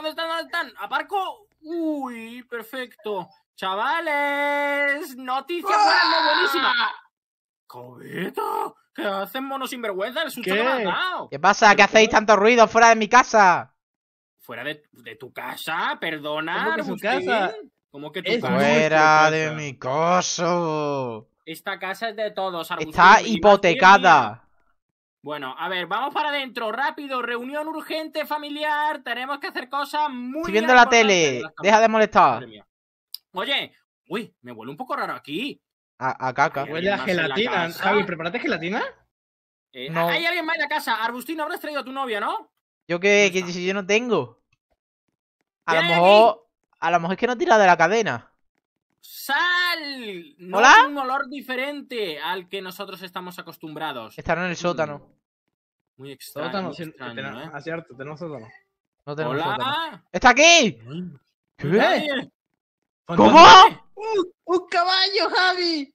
¿Dónde están? ¿Dónde ¿Aparco? Uy, perfecto. Chavales, noticia buena, ¡Ah! buenísima. Cobito, ¿qué hacen monos sinvergüenza? El ¿Qué? que pasa? ¿Qué hacéis tanto ruido fuera de mi casa? ¿Fuera de, tu casa? Perdona, que casa? Fuera de mi coso. Esta casa es de todos, Está hipotecada. Bueno, a ver, vamos para adentro, rápido, reunión urgente familiar, tenemos que hacer cosas muy... Estoy viendo la tele, deja de molestar. Oye, uy, me huele un poco raro aquí. A, a caca. Huele a gelatina. Javi, ¿preparaste gelatina? Eh, no. Hay alguien más en la casa. Arbustino, habrás traído a tu novia, ¿no? ¿Yo qué? Que si yo no tengo. A lo mejor... A lo mejor es que no tira de la cadena. ¡Sal! No ¿Hola? un olor diferente al que nosotros estamos acostumbrados. Estarán en el sótano. Muy extraño. Sótano, ¿eh? ah, tenemos sótano. No tenemos ¿Hola? ¡Está aquí! ¿Cómo? ¡Un, caballo, Javi!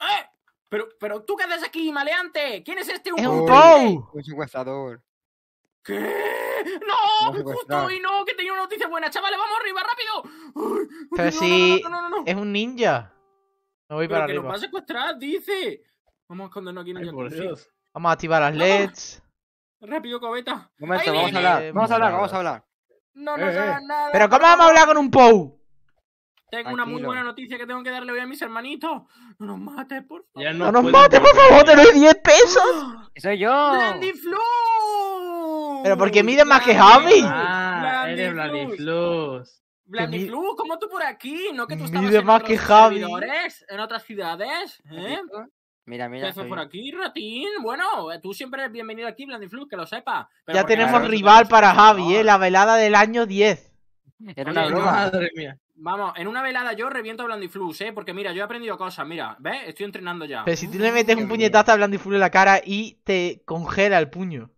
¡Eh! Pero, pero tú qué haces aquí, maleante. ¿Quién es este? Es un Es Un secuestrador. ¿Qué? ¡No! ¡Justo y no! ¡Que tenía una noticia buena! ¡Chavales, vamos arriba, rápido! Uy, Pero no, si no, no, es un ninja. ¡No voy Pero para que arriba. nos va a secuestrar, dice. Vamos a escondernos aquí en el Vamos a activar las LEDs. Rápido, cobeta. momento, vamos a hablar. Vamos a hablar, eh, vamos a hablar. No nos eh, eh. nada. Pero ¿cómo vamos a hablar con un POU? Tengo una muy buena noticia que tengo que darle hoy a mis hermanitos. No nos mates, por favor. no, nos mates, por favor, te doy 10 pesos. Soy yo. ¡Dandy Flow! Pero porque mide más que Javi. Ah, eres Blaniflux. ¿cómo tú por aquí? ¿No que tú estabas mide en más que Javi. en otras ciudades? ¿eh? Mira, mira. por aquí, ratín? Bueno, eh, tú siempre eres bienvenido aquí, Blandiflux, que lo sepa. ya tenemos rival para Javi, ¿eh? La velada del año 10. Vamos, en una velada yo reviento a Blandiflux, ¿eh? Porque mira, yo he aprendido cosas, mira, ¿ves? Estoy entrenando ya. Pero si tú le metes un puñetazo a Blandiflux en la cara y te congela el puño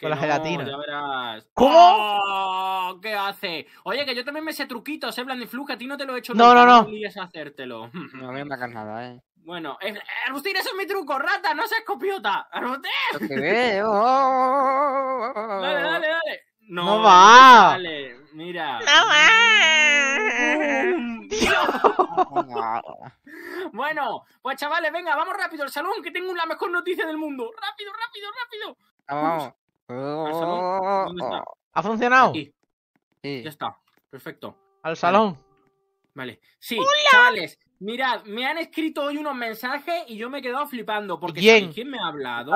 con la no, gelatina. Ya verás. ¿Cómo? ¡Oh! ¿Qué hace? Oye, que yo también me sé truquitos, ¿eh? Blandiflu, que a ti no te lo he hecho no, nunca. No, no, no. hacértelo. No me hagas nada, ¿eh? Bueno, eh, Agustín, eso es mi truco, rata, no seas copiota. ¡Agustín! dale, dale, dale. No, va. Dale, mira. No va. bueno, pues chavales, venga, vamos rápido al salón, que tengo la mejor noticia del mundo. Rápido, rápido, rápido. Vamos. ¿Ha funcionado? Sí. Ya está. Perfecto. Al salón. Vale. Sí, chavales. Mirad, me han escrito hoy unos mensajes y yo me he quedado flipando. Porque ¿Quién, quién me ha hablado?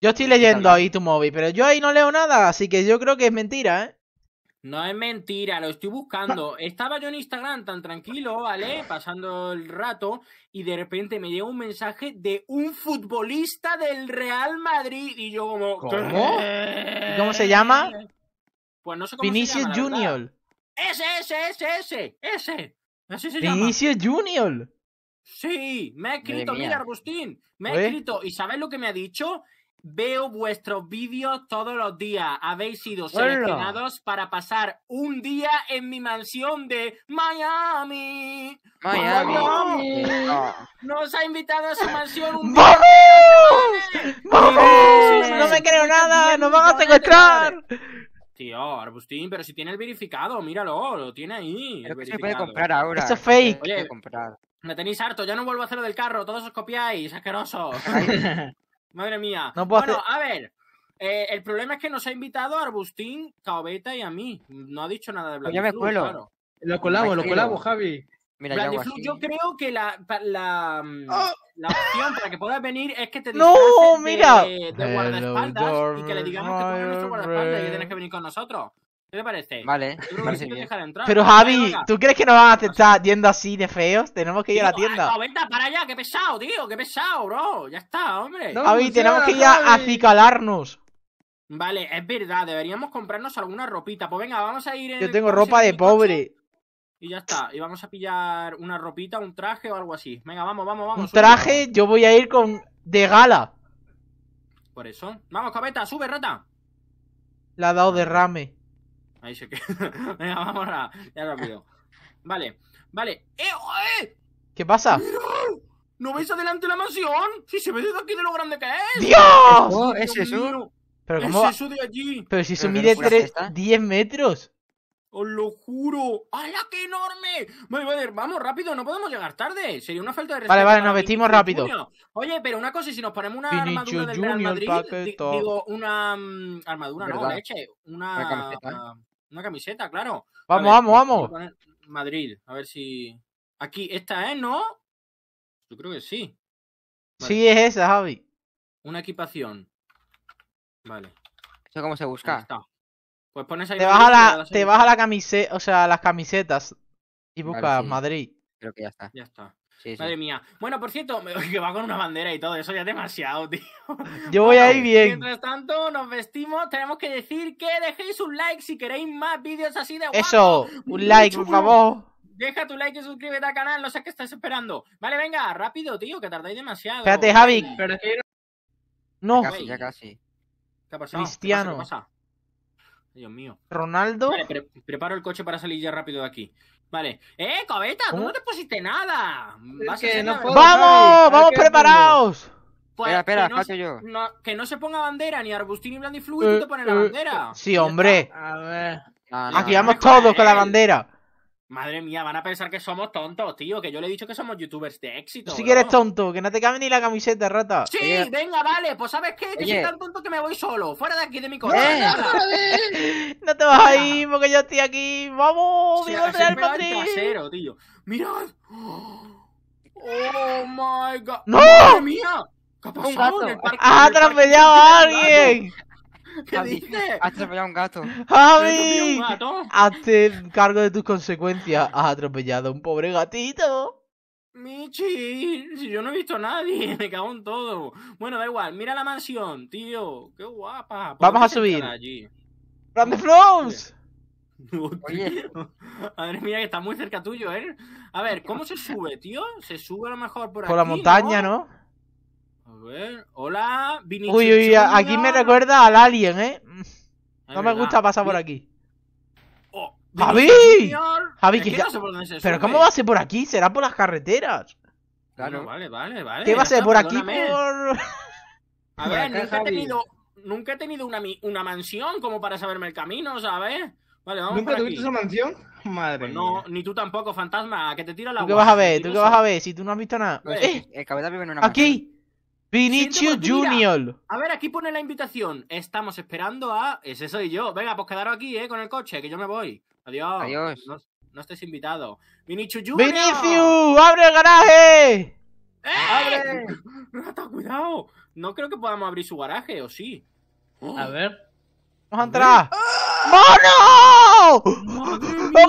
Yo estoy leyendo ahí tu móvil, pero yo ahí no leo nada, así que yo creo que es mentira, ¿eh? No es mentira, lo estoy buscando. Estaba yo en Instagram tan tranquilo, ¿vale? Pasando el rato y de repente me llega un mensaje de un futbolista del Real Madrid y yo como... ¿Cómo? ¿Cómo se llama? Pues no sé cómo se llama, Junior. Ese, ese, ese, ese, ese. Vinicius Junior. Sí, me ha escrito, mira Agustín, me ha ¿Eh? escrito. ¿Y sabes lo que me ha dicho? Veo vuestros vídeos todos los días. Habéis sido seleccionados para pasar un día en mi mansión de Miami. Miami. Nos ha invitado a su mansión un Día. ¡Vamos! No me creo nada, nos van a secuestrar. Tío, Arbustín, pero si tiene el verificado, míralo, lo tiene ahí. Pero puede comprar ahora. es fake. Me tenéis harto, ya no vuelvo a hacer lo del carro, todos os copiáis, asquerosos. Madre mía. No puedo bueno, a ver. Eh, el problema es que nos ha invitado a Arbustín, Caobeta y a mí. No ha dicho nada de Blanco. Pues ya yo me cuelo. Lo colabo, lo colabo, Javi. Mira, yo, yo creo que la, la, mm, ah. la, opción para que puedas venir es que te ¡No, mira! de, guardaespaldas y que le digamos que tú eres nuestro guardaespaldas y que tienes que venir con nosotros. ¿Qué te parece? Vale. Pero Javi, ¿tú crees que nos van a aceptar yendo así de feos? Tenemos que ir a la tienda. para allá, qué pesado, tío, qué pesado, bro. Ya está, hombre. Javi, pues tenemos que ir a acicalarnos. Vale, es verdad, deberíamos comprarnos alguna ropita. Pues venga, vamos a ir en Yo tengo ropa de pobre. Y ya está, y vamos a pillar una ropita, un traje o algo así. Venga, vamos, vamos, vamos. Un traje, yo voy a ir con de gala. Por eso. Vamos, cabeta, sube, rata. La ha dado derrame. Ahí se que. Venga, vamos ya rápido. Vale, vale. ¡Eh, qué pasa? ¡No! veis adelante la mansión? Si se ve desde aquí de lo grande que es. ¡Dios! Oh, ¿Es eso? ¿Pero cómo ¿Es de allí? Pero si se mide 10 metros. Os lo juro. ¡Hala, qué enorme! Vale, vamos, rápido, no podemos llegar tarde. Sería una falta de respeto. Vale, vale, nos vestimos rápido. Oye, pero una cosa, si nos ponemos una armadura del Real Madrid, digo, una mm, armadura, no, leche, una... Una camiseta, claro. Vamos, vamos, vamos. Madrid, a ver si. Aquí, esta es, ¿no? Yo creo que sí. Sí, es esa, Javi. Una equipación. Vale. ¿Eso cómo se busca? está. Pues pones ahí. Te baja la, te la camiseta, o sea, las camisetas y buscas Madrid. Creo que ya está. Ya está. Madre mía. Bueno, por cierto, que va con una bandera y todo, eso ya es demasiado, tío. Yo voy ahí bien. Mientras tanto, nos vestimos, tenemos que decir que dejéis un like si queréis más vídeos así de guapo. Eso, un like, por favor. Deja tu like y suscríbete al canal, no sé qué estás esperando. Vale, venga, rápido, tío, que tardáis demasiado. Espérate, Javi. No. Ya casi, Cristiano. Dios mío. Ronaldo. preparo el coche para salir ya rápido de aquí. Vale. ¡Eh, Cobeta! ¿Tú no te pusiste nada? ¡Vamos! ¡Vamos preparados! Pues espera, espera, que no, yo. que no se ponga bandera ni Arbustín ni y tú eh, te la eh, bandera. Sí, hombre. A ver. Ah, Aquí vamos todos con la bandera. Madre mía, van a pensar que somos tontos, tío. Que yo le he dicho que somos youtubers de éxito. Si quieres tonto, que no te cabe ni la camiseta, rata. Sí, venga, vale. Pues sabes qué, que yo soy tan tonto que me voy solo. Fuera de aquí de mi corazón. no te vas a ir porque yo estoy aquí. Vamos, vivo viva el Real Madrid. trasero, tío. Mirad. Oh my god. ¡No! ¡Madre mía! ¿Qué ha pasado? ¡Has atropellado a alguien! ¿Qué dices? atropellado un gato. ¡Javi! ¿Has atropellado un gato? Hazte cargo de tus consecuencias. Has atropellado a un pobre gatito. Michi, si yo no he visto a nadie, me cago en todo. Bueno, da igual, mira la mansión, tío. Qué guapa. Vamos a subir. Allí? ¡Grande Flows! Oye. Madre mía, que está muy cerca tuyo, ¿eh? A ver, ¿cómo se sube, tío? Se sube a lo mejor por, aquí. Por la montaña, ¿no? A ver. Hola, Vinicius. Uy, uy, aquí me recuerda al alien, ¿eh? No me gusta pasar por aquí. Oh, ¡Javi! Javi, Pero ¿cómo va a ser por aquí? Será por las carreteras. Claro. vale, vale, vale. ¿Qué va a ser por aquí? Por... A ver, nunca, he tenido, nunca he tenido, una, mansión como para saberme el camino, ¿sabes? Vale, vamos ¿Nunca viste esa mansión? Madre pues No, ni tú tampoco, fantasma, ¿Qué te tira la ¿Tú qué vas a ver? ¿Tú qué vas a ver? Si tú no has visto nada. Pues eh, el vive en una ¡Aquí! ¡Vinicius Junior. A ver, aquí pone la invitación. Estamos esperando a. Ese soy yo. Venga, pues quedaros aquí, eh, con el coche, que yo me voy. Adiós. No, estés invitado. ¡Vinicius Junior. ¡Vinicius! ¡Abre el garaje! ¡Eh! ¡Abre! Rata, cuidado. No creo que podamos abrir su garaje, ¿o sí? A ver. Vamos a entrar. ¡Mono!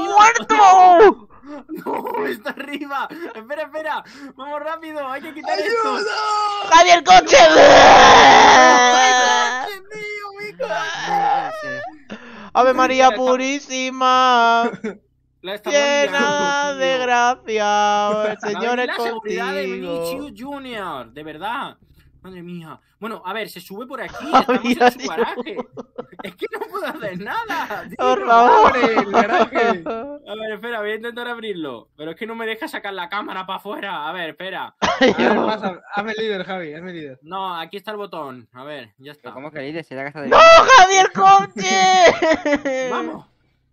muerto! ¡No! ¡Está arriba! ¡Espera, espera! ¡Vamos rápido! ¡Hay que quitar ¡Ayuda! esto! ¡Javier coche! ¡Ave María purísima! Llena de gracia, el Señor es contigo. La seguridad de Junior, de verdad. Madre mía. Bueno, a ver, se sube por aquí. Estamos en su garaje. Es que no puedo hacer nada. por favor, el garaje. A ver, espera, voy a intentar abrirlo. Pero es que no me deja sacar la cámara para afuera. A ver, espera. hazme líder, Javi, hazme líder. No, aquí está el botón. A ver, ya está. ¿Cómo que líder? Será casa de. ¡No, Javier coche! ¡Vamos!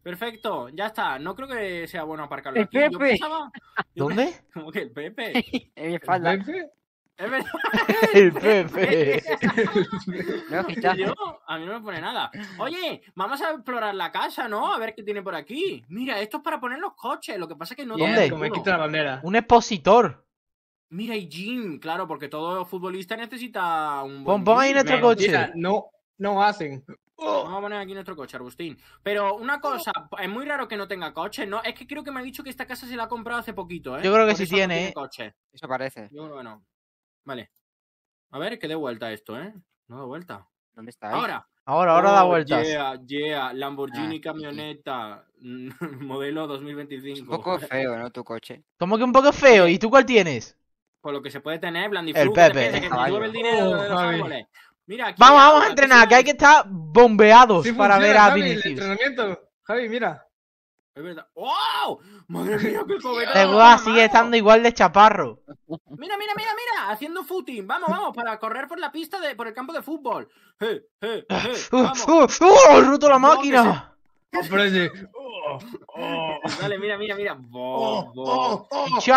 Perfecto, ya está. No creo que sea bueno aparcarlo el aquí. ¿Dónde? ¿Cómo que el Pepe? en mi espalda. Es verdad. El Pepe. a mí no me pone nada. Oye, vamos a explorar la casa, ¿no? A ver qué tiene por aquí. Mira, esto es para poner los coches. Lo que pasa es que no. ¿Dónde? Un expositor. Mira, y Jim, claro, porque todo futbolista necesita un. Pon, pon ahí nuestro coche. no, no hacen. Vamos a poner aquí nuestro coche, Agustín. Pero una cosa, es muy raro que no tenga coche, ¿no? Es que creo que me ha dicho que esta casa se la ha comprado hace poquito, ¿eh? Yo creo que sí tiene. eh. coche. Eso parece. Yo creo no. Vale. A ver, que dé vuelta esto, ¿eh? No da vuelta. ¿Dónde está? Ahora. Ahora, ahora da oh, vueltas. Lamborghini ah, camioneta, modelo 2025. Un poco feo, ¿no? Tu coche. ¿Cómo que un poco feo? ¿Y tú cuál tienes? Por lo que se puede tener, blandi El Pepe. vamos, vamos a entrenar, que hay que estar bombeados para ver a Vinicius. entrenamiento. Javi, mira. Es verdad. ¡Wow! ¡Madre mía, qué cobeta! El Guas sigue estando igual de chaparro. Mira, mira, mira, mira, haciendo footing. Vamos, vamos, para correr por la pista, de, por el campo de fútbol. ¡Eh, eh, eh! ¡Vamos! ¡Uh, ¡Oh, uh! uh la máquina! Prende. Oh, oh. Dale, mira, mira, mira. Bo, bo. Oh, Esto oh,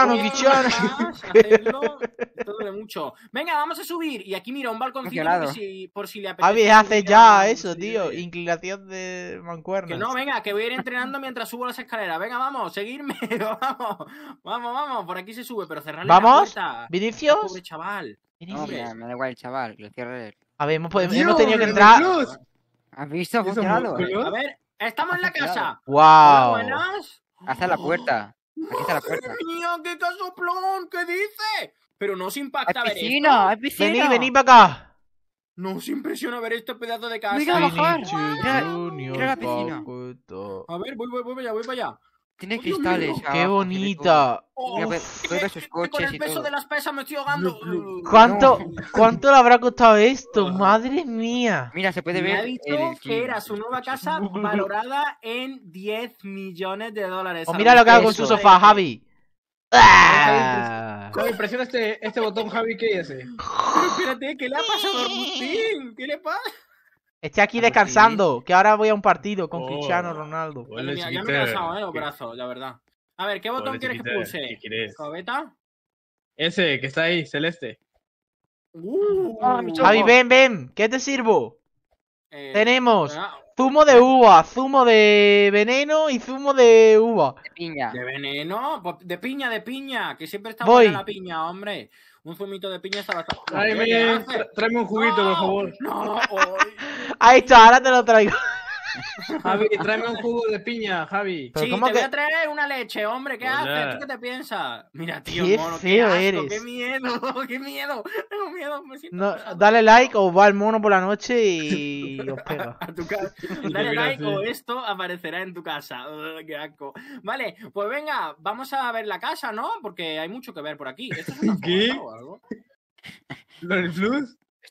oh, oh. le mucho. Venga, vamos a subir. Y aquí mira un balconcito claro. si, por si le apetece. ver, hace ya eso, tío. Inclinación de mancuerna. Que no, venga, que voy a ir entrenando mientras subo las escaleras. Venga, vamos, seguirme. vamos, vamos, vamos. Por aquí se sube, pero cerrarle ¿Vamos? la puerta. Ah, ¿Vinicius? Pobre chaval. No, me da igual el chaval, que lo cierre él. A ver, hemos, hemos tenido que entrar. ¿Has visto? funcionado? a ver, Estamos en la casa. ¡Wow! Hasta la puerta. Aquí está la puerta. ¡Madre mía, qué casoplón! ¿Qué dice? Pero no os impacta ver esto. ¡Es piscina. Vení, vení para acá. No se impresiona ver este pedazo de casa. Mira, bajar. Mira, mira la piscina. A ver, voy, voy, voy para allá, voy para allá. Tiene cristales. ¡Qué bonita! Mira, ve, ve con el peso de las pesas me estoy ahogando. ¿Cuánto, ¿Cuánto le habrá costado esto? ¡Madre mía! Mira, se puede ver. Me ha dicho que era su nueva casa valorada en 10 millones de dólares. O mira lo que hago con su sofá, Javi. Ah. Javi, ah. presiona este, este botón, Javi, ¿qué hace? Pero espérate, ¿qué le ha pasado a Arbustín? ¿Qué le pasa? Estoy aquí ah, pues descansando, que ahora voy a un partido con oh. Cristiano Ronaldo. ya me he cansado, eh, los brazos, la verdad. A ver, ¿qué botón quieres que pulse? ¿Cobeta? Ese que está ahí, celeste. Uh, ah, Javi, ven, ven, ¿qué te sirvo? Eh, Tenemos zumo de uva, zumo de veneno y zumo de uva. De piña. De veneno, de piña, de piña, que siempre está la piña, hombre un fumito de piña sabatón. Ay, me, tráeme un juguito, por favor. No, Ahí está, ahora te lo traigo. Javi, tráeme un jugo de piña, Javi. Sí, te que... voy a traer una leche, hombre. ¿Qué haces? ¿Tú qué te piensas? Mira, tío, qué mono, qué asco, eres. qué miedo, qué miedo. Tengo miedo, dale like o va el mono por la noche y, os pega. Dale like o esto aparecerá en tu casa. qué asco. Vale, pues venga, vamos a ver la casa, ¿no? Porque hay mucho que ver por aquí. ¿Esto es ¿Qué? O algo?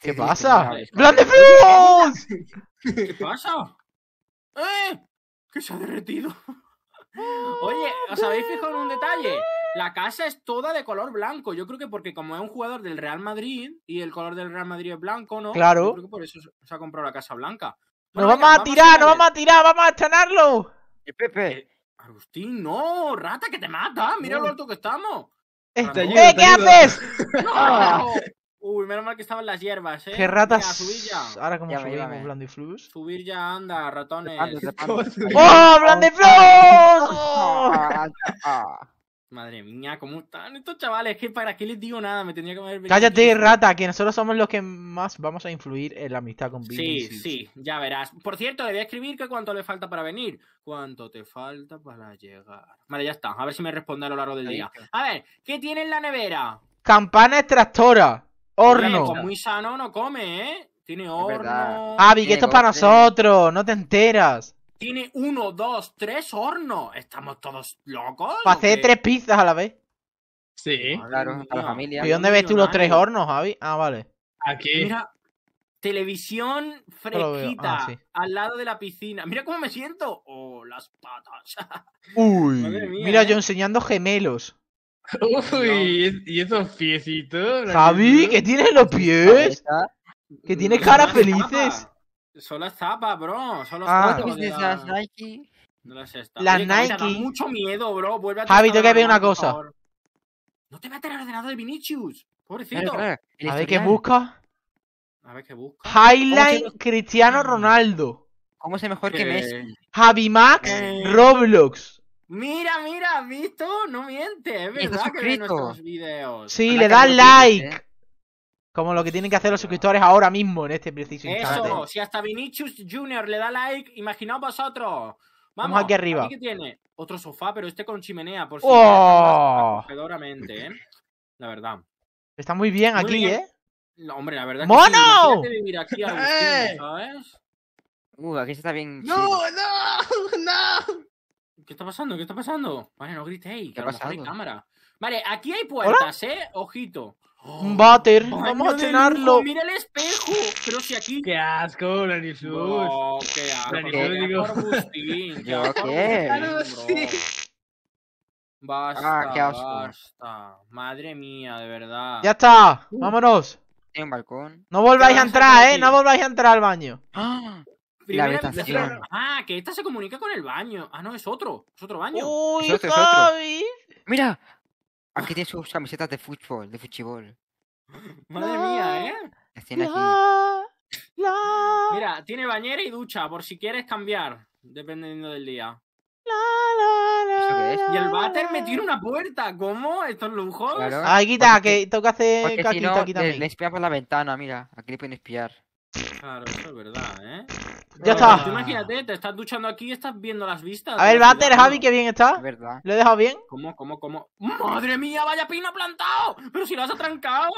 ¿Qué pasa? ¡Blan ¿Qué pasa? ¡Eh! ¡Que se ha derretido! Oye, ah, ¿os habéis fijado en un detalle? La casa es toda de color blanco. Yo creo que porque como es un jugador del Real Madrid y el color del Real Madrid es blanco, ¿no? Claro. Yo creo que por eso se ha comprado la casa blanca. ¡No ¡Nos vamos a tirar! ¡Nos vamos a tirar! ¡Vamos a estrenarlo! Eh, Pepe! Agustín, no, rata que te mata. Mira lo alto que estamos. Eh, ¿Qué haces? Ah. Uy, menos mal que estaban las hierbas, ¿eh? ¡Qué ratas! Ahora como pues subimos Blandiflus. Subir ya, anda, ratones. ¡Oh, Blandiflus! Ah, ah, ah, Madre mía, ¿cómo están estos chavales? Es que para qué les digo nada, me tendría que haber Cállate, rata, que nosotros somos los que más vamos a influir en la amistad con Billy. Sí, sí, ya verás. Por cierto, le escribir que cuánto le falta para venir. ¿Cuánto te falta para llegar? Vale, ya está. A ver si me responde a lo largo del día. A ver, ¿qué tiene en la nevera? Campana extractora Horno. Pues muy sano no come, ¿eh? Tiene horno. Avi, ah, que esto es para nosotros, no te enteras. Tiene uno, dos, tres hornos. ¿Estamos todos locos? Para hacer tres pizzas a la vez. Sí. Claro, la familia. ¿Y dónde ves tú los tres hornos, avi Ah, vale. Aquí. Mira, televisión ah, fresquita al lado de la piscina. Mira cómo me siento. Oh, las patas. Uy. mira, yo ¿eh? enseñando gemelos. Uy, ¿y esos piecitos? Javi, ¿qué tienes los pies? Que tiene caras felices. Son las zapas, bro. Son los ah. las Nike. las Nike. mucho miedo, bro. Javi, tengo que ver una cosa. No te metas en el ordenador de Vinicius. Pobrecito. A ver, a ver qué busca. A ver qué busca. Highline Cristiano mm. Ronaldo. ¿Cómo se mejor que, eh, Messi? Javi Max eh. Roblox. Mira, mira, visto, no miente, es este verdad que ve nuestros videos. Sí, le da like. ¿eh? Como lo que tienen que hacer los suscriptores ahora mismo en este preciso instante. Eso, si hasta Vinicius Junior le da like, imaginaos vosotros. Vamos, aquí arriba. ¿Qué tiene otro sofá, pero este con chimenea, por si ¡Oh! ¿eh? La verdad. Está muy bien aquí, ¿eh? hombre, la verdad ¡Mono! Que vivir aquí ¿sabes? Uh, aquí está bien. ¡No, no, no! ¿Qué está pasando? ¿Qué está pasando? Vale, no gritéis, que ¿Qué pasando? cámara. Vale, aquí hay puertas, ¿eh? Ojito. Un váter, vamos a llenarlo. Mira el espejo, pero si aquí. Qué asco, Lanisus. No, qué asco. asco! qué? Basta, ah, qué asco. basta. Madre mía, de verdad. Ya está, vámonos. En un balcón. No volváis a entrar, eh. No volváis a entrar al baño. ¡Ah! la habitación. Ah, que esta se comunica con el baño. Ah, no, es otro. Es otro baño. Uy, es otro, Mira. Aquí ah. tiene sus camisetas de fútbol, de fuchibol. Madre mía, ¿eh? está aquí. Mira, tiene bañera y ducha, por si quieres cambiar, dependiendo del día. Y el váter me tiene una puerta, ¿cómo? Estos lujos. Claro. Ay, quita, que toca hacer Porque si no, aquí también. Le, le espía por la ventana, mira, aquí le pueden espiar. Claro, eso es verdad, ¿eh? Ya está. imagínate, te estás duchando aquí y estás viendo las vistas. A ver, Bater, Javi, qué bien está. Verdad. ¿Lo he dejado bien? ¿Cómo, cómo, cómo? ¡Madre mía, vaya pino plantado! ¡Pero si lo has atrancado!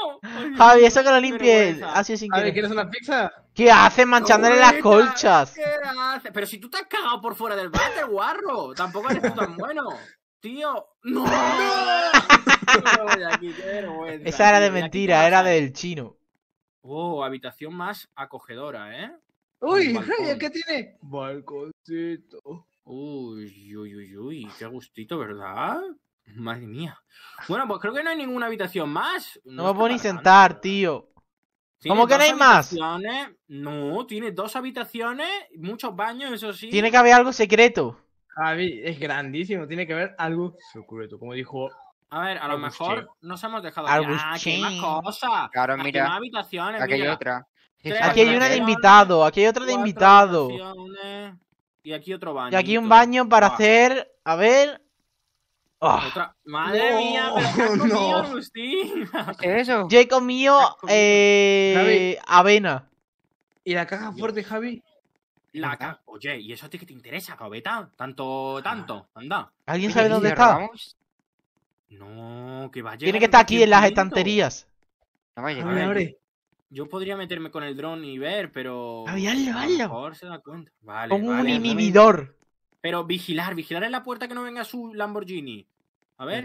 Javi, eso que lo limpie así sin querer. Javi, ¿quieres una pizza? ¿Qué haces manchándole las colchas? ¿Qué haces? Pero si tú te has cagado por fuera del váter, guarro. Tampoco eres tan bueno. Tío, no. Esa era de mentira, era del chino. Oh, habitación más acogedora, ¿eh? Uy, ¿qué tiene? Balconcito. Uy, uy, uy, uy, qué gustito, ¿verdad? Madre mía. Bueno, pues creo que no hay ninguna habitación más. No, me puedo ni sentar, tío. ¿Cómo que no hay más? No, tiene dos habitaciones, muchos baños, eso sí. Tiene que haber algo secreto. Javi, es grandísimo, tiene que haber algo secreto, como dijo a ver, a lo mejor nos hemos dejado. aquí hay ah, más cosas. Claro, aquí mira. habitaciones, aquí hay otra. aquí hay una de invitado, aquí hay otra de invitado. Y aquí otro baño. Y aquí un baño para hacer. A ver. Ah. Madre mía, pero ¿qué no. Agustín? ¿Qué es eso? Yo he comido, eh, avena. ¿Y la caja fuerte, Javi? La caja. Oye, ¿y eso a ti que te interesa, cabeta? Tanto, ah. tanto. Anda. ¿Alguien sabe dónde está? No, que vaya. Tiene que estar aquí en las estanterías. No vaya, yo podría meterme con el dron y ver, pero. Ah, vale, por A se da cuenta. Vale, con un inhibidor. Pero vigilar, vigilar en la puerta que no venga su Lamborghini. A ver.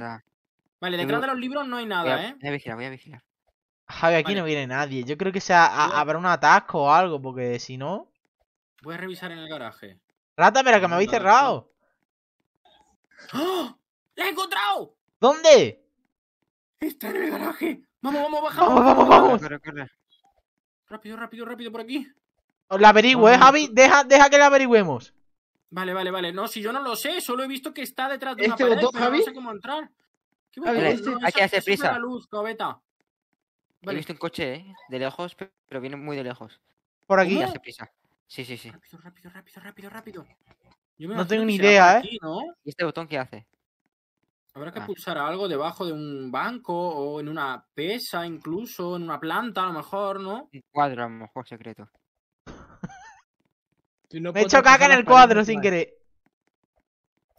Vale, detrás de los libros no hay nada, ¿eh? Voy a vigilar, voy a vigilar. Javi, aquí no viene nadie. Yo creo que sea, habrá un atasco o algo, porque si no. Voy a revisar en el garaje. Rata, pero que me habéis cerrado. ¡Oh! ¡La he encontrado! ¿Dónde? Está en el garaje. Vamos, vamos, bajamos. Vamos, vamos, vamos. Rápido, rápido, rápido por aquí. La averigüe, ¿eh, Javi. Deja, deja que la averigüemos. Vale, vale, vale. No, si yo no lo sé, solo he visto que está detrás de ¿Este una ¿Este pared, botón, Javi? no sé cómo entrar. hay que hacer prisa. La luz, cobeta. He visto un coche, ¿eh? De lejos, pero viene muy de lejos. ¿Por aquí? Hace prisa. Sí, sí, sí. Rápido, rápido, rápido, rápido, Yo no tengo ni idea, ¿eh? ¿Y este botón qué hace? Habrá que ah. pulsar algo debajo de un banco o en una pesa, incluso en una planta, a lo mejor, ¿no? Un cuadro, a lo mejor secreto. Me he hecho caca en el cuadro sin querer.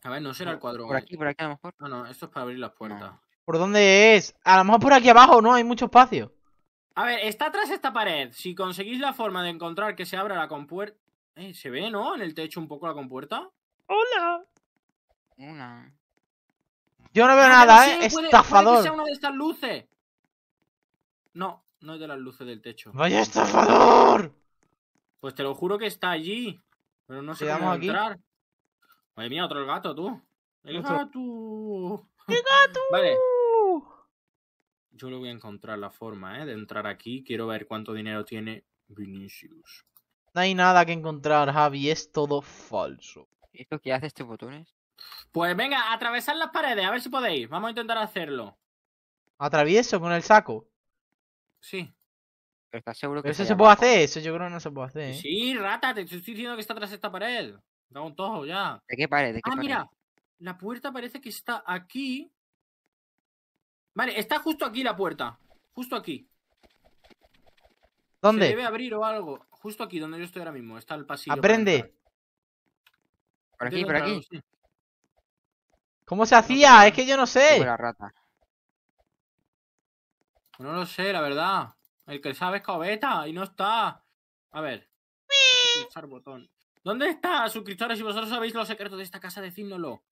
A ver, no será el cuadro. Por aquí, por aquí, a lo mejor. No, no, esto es para abrir las puertas. ¿Por dónde es? A lo mejor por aquí abajo, ¿no? Hay mucho espacio. A ver, está atrás esta pared. Si conseguís la forma de encontrar que se abra la compuerta. Eh, ¿Se ve, no? En el techo un poco la compuerta. ¡Hola! Hola. Yo no veo ah, nada, ¿eh? estafador. que sea una de estas luces. No, no es de las luces del techo. ¡Vaya estafador! Pues te lo juro que está allí. Pero no sé cómo entrar. Madre mía, otro gato, tú. El gato. ¡Qué gato! vale. Yo le voy a encontrar la forma, ¿eh? De entrar aquí. Quiero ver cuánto dinero tiene Vinicius. No hay nada que encontrar, Javi. Es todo falso. ¿Esto qué hace este botones? Pues venga, atravesar las paredes, a ver si podéis. Vamos a intentar hacerlo. ¿Atravieso con el saco? Sí. está seguro que ¿Eso se, puede hacer? Eso yo creo que no se puede hacer. ¿eh? Sí, rata, te estoy diciendo que está tras esta pared. Da un tojo ya. ¿De qué pared? ah, mira. La puerta parece que está aquí. Vale, está justo aquí la puerta. Justo aquí. ¿Dónde? Se debe abrir o algo. Justo aquí, donde yo estoy ahora mismo. Está el pasillo. Aprende. Por aquí, por aquí. ¿Cómo se hacía? es que yo no sé. La rata. No lo sé, la verdad. El que sabe es Cobeta y no está. A ver. Pulsar botón. ¿Dónde está, suscriptores? Si vosotros sabéis los secretos de esta casa, decídnoslo.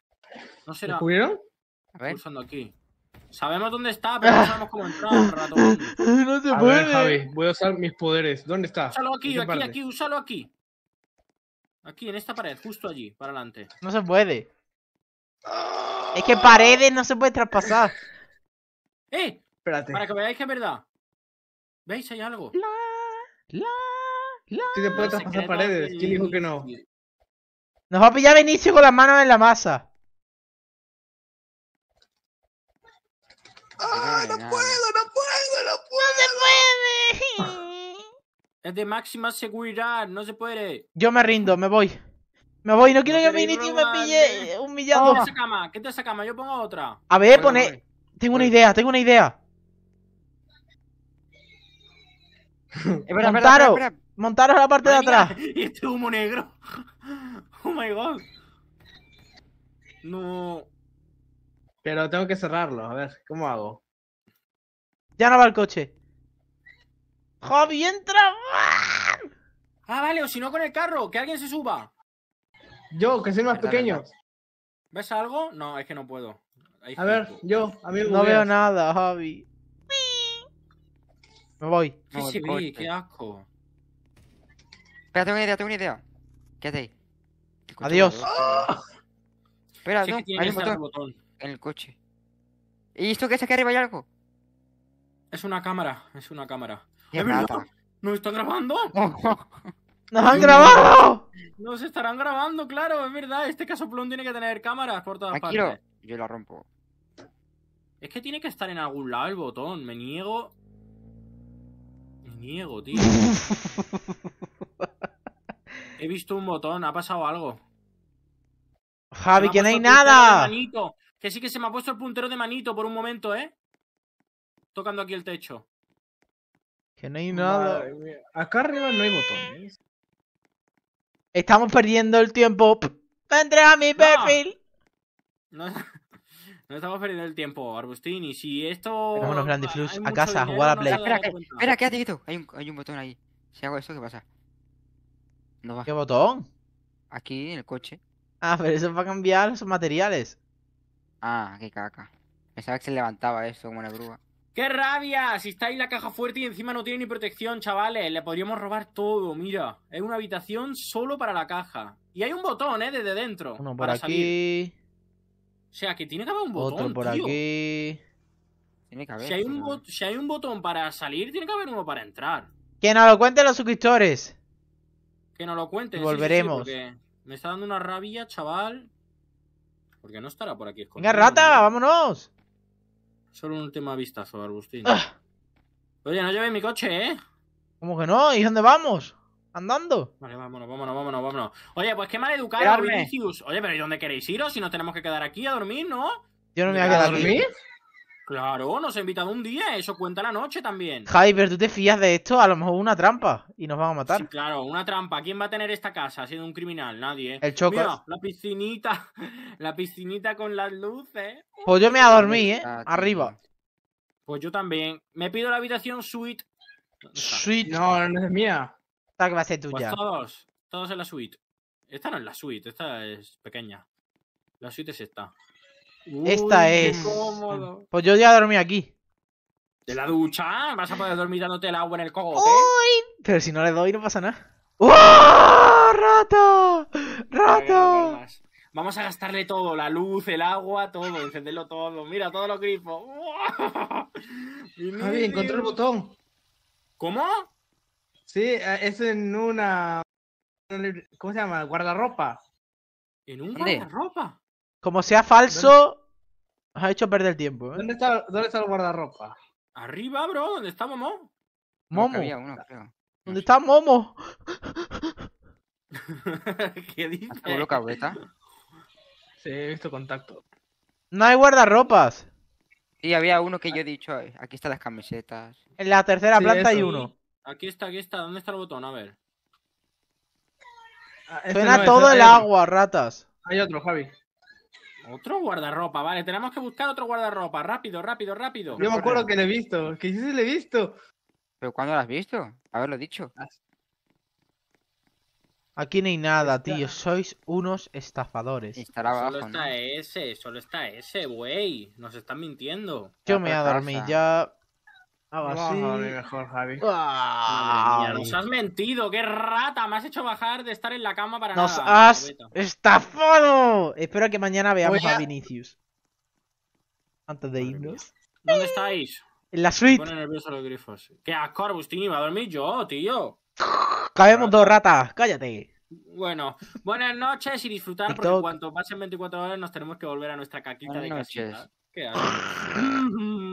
No será. ¿Lo A ver. Pulsando aquí. Sabemos dónde está, pero no sabemos cómo entrar, rato No se puede. voy a usar mis poderes. ¿Dónde está? Úsalo aquí, aquí, aquí, úsalo aquí. Aquí, en esta pared, justo allí, para adelante. No se puede. Es que paredes no se puede traspasar. ¡Eh! Espérate. Para que veáis que es verdad. ¿Veis? Hay algo. La, la, la. se puede traspasar paredes. ¿Quién dijo que no? Nos va a pillar Benicio con las manos en la masa. ¡No ah, puedo! ¡No puedo! ¡No puedo! ¡No se puede! Es de máxima seguridad. No se puede. Yo me rindo. Me voy. Me voy, no quiero que mi me pille eh, humillado. Quita esa cama, quita esa yo pongo otra. A ver, pone. Tengo una idea, tengo una idea. Montaros Montaros a la parte de atrás. y este humo negro. Oh my god. No. Pero tengo que cerrarlo, a ver, ¿cómo hago? Ya no va el coche. ¡Javi, entra! ¡Ah, vale! O si no, con el carro, que alguien se suba. Yo, que soy más pequeño. ¿Ves algo? No, es que no puedo. a ver, yo, a mí No veo nada, Javi. Me voy. Sí, qué asco. Espera, tengo una idea, tengo una idea. Quédate ahí. Adiós. Espera, no, hay un botón, En el coche. ¿Y esto qué es aquí arriba hay algo? Es una cámara, es una cámara. ¿No está grabando? ¡Nos han grabado! No se estarán grabando, claro, es verdad. Este caso Plum tiene que tener cámaras por todas ah, partes. Yo la rompo. Es que tiene que estar en algún lado el botón. Me niego. Me niego, tío. He visto un botón, ha pasado algo. Javi, que no hay nada. Que sí que se me ha puesto el puntero de manito por un momento, ¿eh? Tocando aquí el techo. Que no hay nada. acá arriba no hay botones. ¿eh? Estamos perdiendo el tiempo. ¡Vendré a mi perfil! No, estamos perdiendo el tiempo, Arbustín. Y si esto. Vámonos, Grandiflux, Flux, a casa a jugar a Play. espera, espera, quédate quieto. Hay un, botón ahí. Si hago esto, ¿qué pasa? No va. ¿Qué botón? Aquí, en el coche. Ah, pero eso va para cambiar los materiales. Ah, qué caca. Pensaba que se levantaba eso como una grúa. ¡Qué rabia! Si está ahí la caja fuerte y encima no tiene ni protección, chavales. Le podríamos robar todo, mira. Es una habitación solo para la caja. Y hay un botón, ¿eh? Desde dentro. Uno por para aquí. Salir. O sea, que tiene que haber un botón, por aquí. Tiene que haber. Si hay, un botón para salir, tiene que haber uno para entrar. Que nos lo cuenten los suscriptores. Que nos lo cuenten. Y volveremos. me está dando una rabia, chaval. Porque no estará por aquí escondido. Venga, rata, vámonos. Solo un último vistazo, Agustín. Ah. Oye, no llevé mi coche, ¿eh? ¿Cómo que no? ¿Y dónde vamos? ¿Andando? Vale, vámonos, vámonos, vámonos, vámonos. Oye, pues qué mal educado, Oye, pero ¿y dónde queréis iros? Si nos tenemos que quedar aquí a dormir, ¿no? ¿Yo no me voy a quedar ¿A dormir? Claro, nos ha invitado un día, eso cuenta la noche también. Javi, pero tú te fías de esto, a lo mejor una trampa y nos van a matar. Sí, claro, una trampa. ¿Quién va a tener esta casa sido un criminal? Nadie. ¿eh? El choco. la piscinita, la piscinita con las luces. Pues yo me adormí ¿eh? Ah, Arriba. Pues yo también. Me pido la habitación suite. Suite. No, no es mía. Esta que va a ser tuya. Pues todos, todos en la suite. Esta no es la suite, esta es pequeña. La suite es esta. Esta es. Pues yo ya dormí aquí. ¿De la ducha? ¿Vas a poder dormir dándote el agua en el cogote? Pero si no le doy, no pasa nada. ¡Oh! ¡Rata! ¡Rata! Vamos a gastarle todo: la luz, el agua, todo. Encenderlo todo. Mira, todos los grifos. Javi, encontré el botón. ¿Cómo? Sí, eh, es en una. ¿Cómo se llama? Guardarropa. ¿En un guardarropa? Como sea falso, os ha hecho perder el tiempo. ¿eh? ¿Dónde, está, el guardarropa? Arriba, bro, ¿dónde está Momo? Momo. ¿Dónde está Momo? ¿Qué dices? ¿Puro cabeza? Sí, he visto contacto. No hay guardarropas. Y había uno que yo he dicho. Aquí están las camisetas. En la tercera planta hay uno. Aquí está, aquí está. ¿Dónde está el botón? A ver. Ah, este Suena todo este el agua, ratas. Hay otro, Javi. Otro guardarropa, vale, tenemos que buscar otro guardarropa. Rápido, rápido, rápido. Yo me acuerdo que lo he visto, que yo sí lo he visto. ¿Pero cuándo lo has visto? Haberlo dicho. Aquí no hay nada, tío. Sois unos estafadores. solo está ese, solo está ese, güey. Nos están mintiendo. Yo me he dormido ya. Ahora No, mejor, Javi. nos has mentido, qué rata. Me has hecho bajar de estar en la cama para nos nada. ¡Nos has estafado! Espero que mañana veamos a... Vinicius. Antes de irnos. ¿Dónde estáis? En la suite. Me pone nervioso los grifos. ¡Qué asco, Agustín! ¡Iba a dormir yo, tío! Cabemos dos ratas, cállate. Bueno, buenas noches y disfrutar Porque en cuanto pasen 24 horas nos tenemos que volver a nuestra caquita de casita. ¿Qué